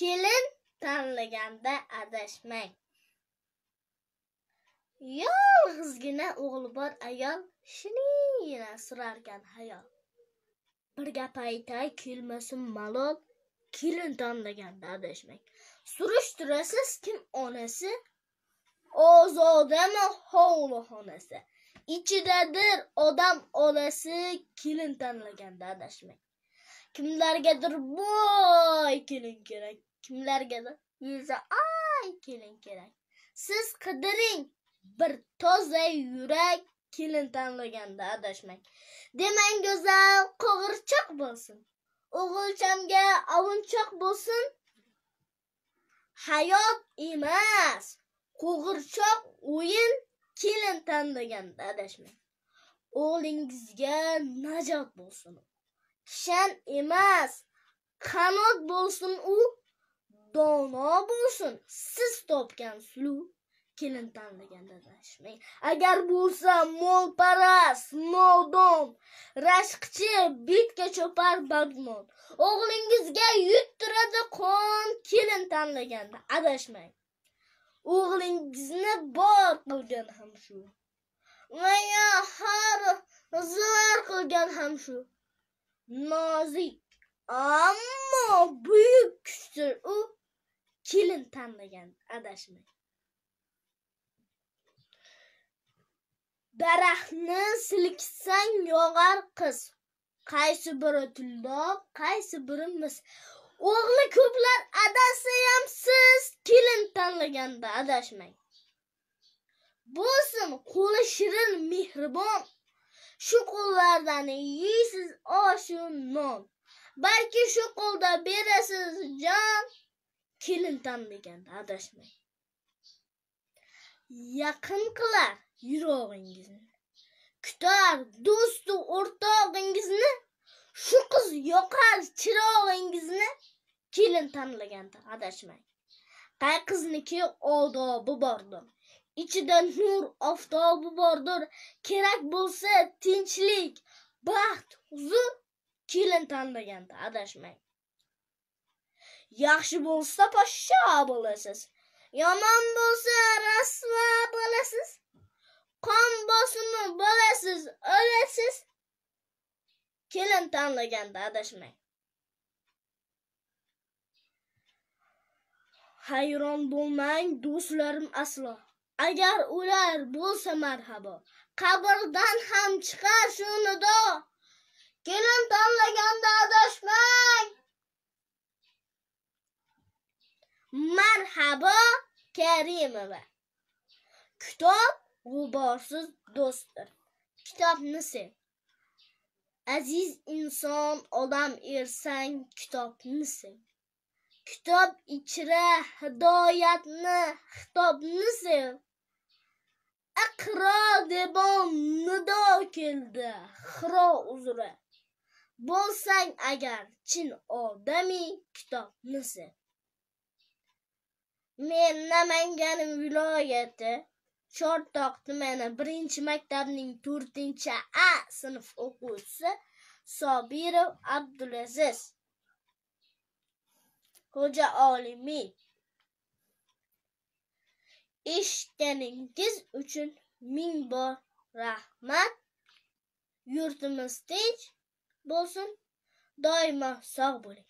kelin tanlaganda adashmang yolg'izgina o'g'li bor ayol shinigina surarkan hayol bir gap aytay kelmasin malol kelin tanlaganda adashmang surishtirasiz kim onasi ozodami xonasi ichidadir odam onasi kelin tanlaganda adashmang kimlargadir boy kelin kerak kimlargadir yursa ay kelin kerak siz qidiring bir toza yurak kelin tanlaganda adashmang demang go'zal qo'g'irchoq bo'lsin o'g'ilchamga ovunchoq bo'lsin hayot emas qo'g'irchoq o'yin kelin tanlaganda adashmang o'g'lingizga najot bo'lsin kishan emas qanot bo'lsin u dono bo'lsin siz topgan suluv kelin tanlaganda adashmang agar bo'lsa molparast nodon rashqchi bitga chopar badmon o'g'lingizga yuttiradi qon kelin tanlaganda adashmang o'g'lingizni bor qilgan ham shu vaya har zar qilgan ham shu nozik ammo buyuk kelin tanlagan adashmang daraxtni silksang yog'ar qiz qaysi biri tuldoq qaysi biri mis o'g'li ko'plar adasi ham siz kelin tanlaganda adashmang bo'lsin qo'li shirin mehribon shu qo'llardan yeysiz oshu non balki shu qo'lda berasiz jon kelin tanlagan adashmang yaqin qilar yurog'ingizni kutar do'stu o'rtog'ingizni shu qiz yoqar chirog'ingizni kelin tanlaganda adashmang qay qizniki odobi bordir ichida nur oftobi bordir kerak bo'lsa tinchlik baxt huzur kelin tanlaganda adashmang yaxshi bo'lsa paşa bo'lasiz yomon bo'lsa rasvo bo'lasiz qon bosimi bo'lasiz o'lasiz kelin tanlaganda adashmang hayron bo'lmang do'stlarim aslo agar ular bo'lsa marhabo qabrdan ham chiqar shu nido kelin tanlaganda adashmang marhabo karimova kitob g'uborsiz do'stdir kitobni sev aziz inson odam ersang kitobni sev kitob ichra hidoyatni xitobni sev iqro debon nido keldi xiro uzra bo'lsang agar chin odamiy kitobni sev Men namanganim viloyati Chortoq tumani 1-maktabning 4-A sinf o'quvchisi Sobirov Abdulaziz. Xo'ja olimiy. Eshitganingiz uchun ming bor rahmat. Yurtimiz tinch bo'lsin. Doimo sog' bo'ling.